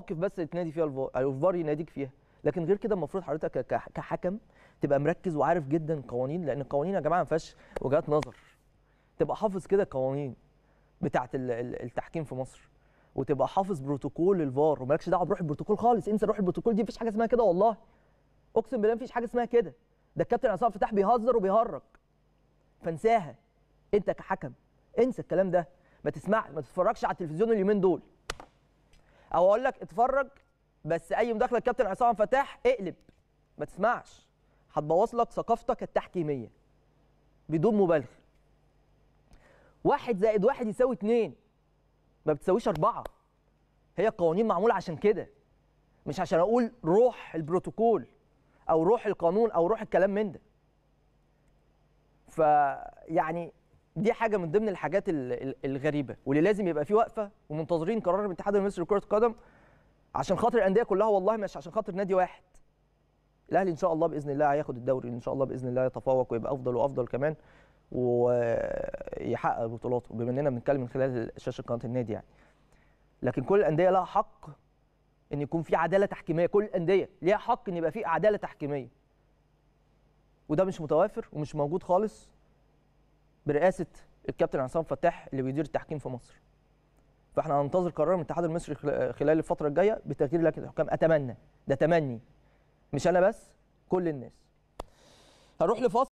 موقف بس تنادي فيها الفار الفار يناديك فيها لكن غير كده المفروض حضرتك كحكم تبقى مركز وعارف جدا القوانين لان القوانين يا جماعه ما فيهاش وجهات نظر تبقى حافظ كده القوانين بتاعه التحكيم في مصر وتبقى حافظ بروتوكول الفار ومالكش دعوه بروح البروتوكول خالص انسى روح البروتوكول دي مفيش حاجه اسمها كده والله اقسم بالله مفيش حاجه اسمها كده ده الكابتن عصام فتح بيهزر وبيهرج فانساها انت كحكم انسى الكلام ده ما تسمع ما تتفرجش على التلفزيون اليومين دول او اقول لك اتفرج بس اي مداخله الكابتن عصام فتاح اقلب ما تسمعش هتبوظ لك ثقافتك التحكيميه بدون مبالغه واحد زائد واحد يساوي اتنين ما بتساويش اربعه هي القوانين معموله عشان كده مش عشان اقول روح البروتوكول او روح القانون او روح الكلام من ده فيعني دي حاجه من ضمن الحاجات الغريبه واللي لازم يبقى في وقفه ومنتظرين قرار الاتحاد المصري لكره القدم عشان خاطر الانديه كلها والله مش عشان خاطر نادي واحد الاهلي ان شاء الله باذن الله هياخد الدوري ان شاء الله باذن الله يتفوق ويبقى افضل وافضل كمان ويحقق بطولاته بما اننا بنتكلم من خلال شاشه قناه النادي يعني لكن كل الانديه لها حق ان يكون في عداله تحكيميه كل الانديه ليها حق ان يبقى في عداله تحكيميه وده مش متوافر ومش موجود خالص برئاسه الكابتن عصام فتاح اللي بيدير التحكيم في مصر فاحنا هننتظر قرار من الاتحاد المصري خلال الفتره الجايه بتغيير لجنه الحكام اتمنى ده تمني مش انا بس كل الناس هروح لفاصل